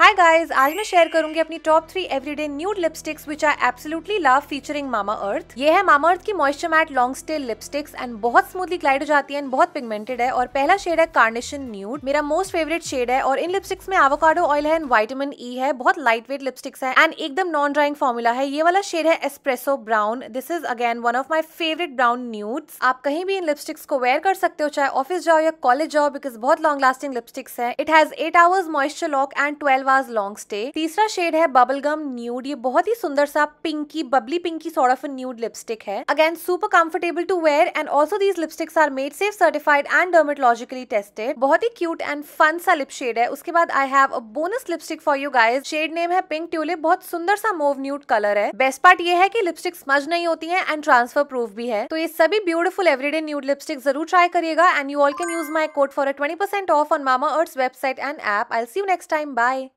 hi guys आज मैं share करूंगी अपनी top three everyday nude lipsticks which I absolutely love featuring Mama Earth ये है मामा अर्थ की moisture matte long stay lipsticks and बहुत स्मूथली ग्लाइड हो जाती है एंड बहुत पिगमेंटेड है और पहला शेड है कार्नेशन न्यूड मेरा मोस्ट फेवरेट शेड है और इन लिपस्टिक्स में आवोकाडो ऑयल है एंड वाइटामिन ई e है बहुत लाइट वेट लिपस्टिक्स है एंड एकदम नॉन ड्राइंग फॉर्मूला है ये वाला शेड है espresso brown this is again one of my favourite brown nude आप कहीं भी इन लिपस्टिक्स को वेयर कर सकते हो चाहे ऑफिस जाओ या कॉलेज जाओ बिकॉज बहुत लॉन्ग लास्टिंग लिपस्टिक्स है it has eight hours moisture lock and twelve was long stay तीसरा शेड है बबल गम न्यूड ये बहुत ही सुंदर सा pinky bubbly pinky sort of nude lipstick है again super comfortable to wear and also these lipsticks are made safe certified and dermatologically tested बहुत ही क्यूट एंड फन सा लिप शेड है उसके बाद I have a bonus lipstick for you guys shade name है pink tulip बहुत सुंदर सा मोव न्यूड कलर है बेस्ट पार्ट ये है कि लिपस्टिक स्मज नहीं होती है एंड ट्रांसफर प्रूफ भी है तो ये सभी ब्यूटीफुल एवरीडे न्यूड लिपस्टिक जरूर ट्राई करिएगा and you all can use my code for a twenty percent off on Mama Earth website and app I see you next time bye